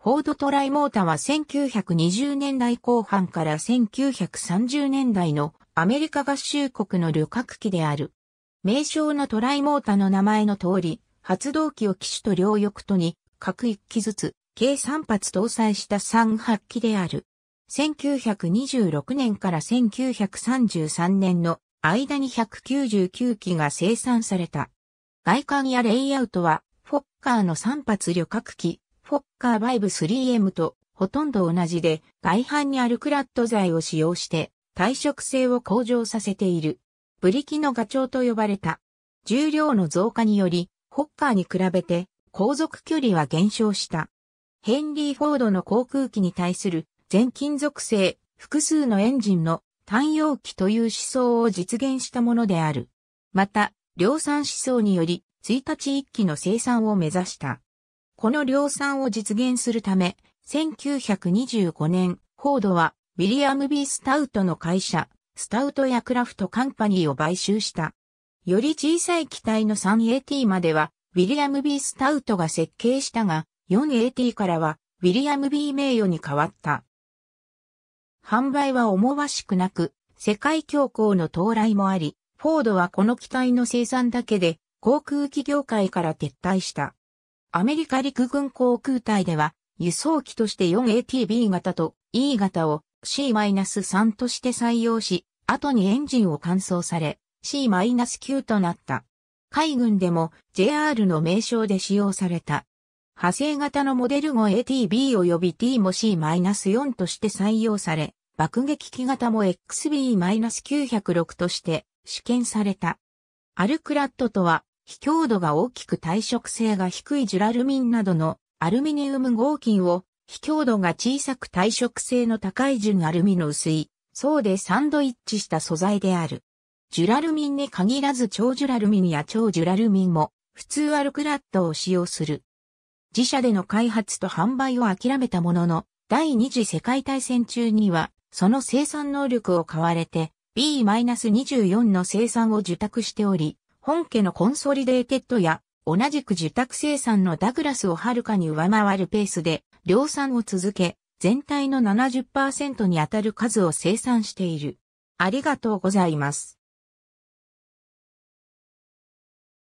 フォードトライモータは1920年代後半から1930年代のアメリカ合衆国の旅客機である。名称のトライモータの名前の通り、発動機を機種と両翼とに各1機ずつ計3発搭載した3発機である。1926年から1933年の間に199機が生産された。外観やレイアウトは、フォッカーの3発旅客機、フォッカーバイブ 3M とほとんど同じで外反にあるクラット剤を使用して耐食性を向上させている。ブリキのガチョウと呼ばれた。重量の増加により、ホッカーに比べて航続距離は減少した。ヘンリー・フォードの航空機に対する全金属製複数のエンジンの単容機という思想を実現したものである。また、量産思想により、1日1機の生産を目指した。この量産を実現するため、1925年、フォードは、ウィリアム・ B・ スタウトの会社、スタウトやクラフトカンパニーを買収した。より小さい機体の 3AT までは、ウィリアム・ B・ スタウトが設計したが、4AT からは、ウィリアム・ B・ 名誉に変わった。販売は思わしくなく、世界恐慌の到来もあり、フォードはこの機体の生産だけで、航空機業界から撤退した。アメリカ陸軍航空隊では、輸送機として 4ATB 型と E 型を C-3 として採用し、後にエンジンを換装され C-9 となった。海軍でも JR の名称で使用された。派生型のモデル5 ATB 及び T も C-4 として採用され、爆撃機型も XB-906 として試験された。アルクラットとは非強度が大きく耐食性が低いジュラルミンなどのアルミニウム合金を、非強度が小さく耐食性の高い純アルミの薄い、層でサンドイッチした素材である。ジュラルミンに限らず超ジュラルミンや超ジュラルミンも、普通アルクラットを使用する。自社での開発と販売を諦めたものの、第二次世界大戦中には、その生産能力を買われて、B-24 の生産を受託しており、本家のコンソリデーテッドや、同じく受託生産のダグラスをはるかに上回るペースで、量産を続け、全体の70%にあたる数を生産している。ありがとうございます。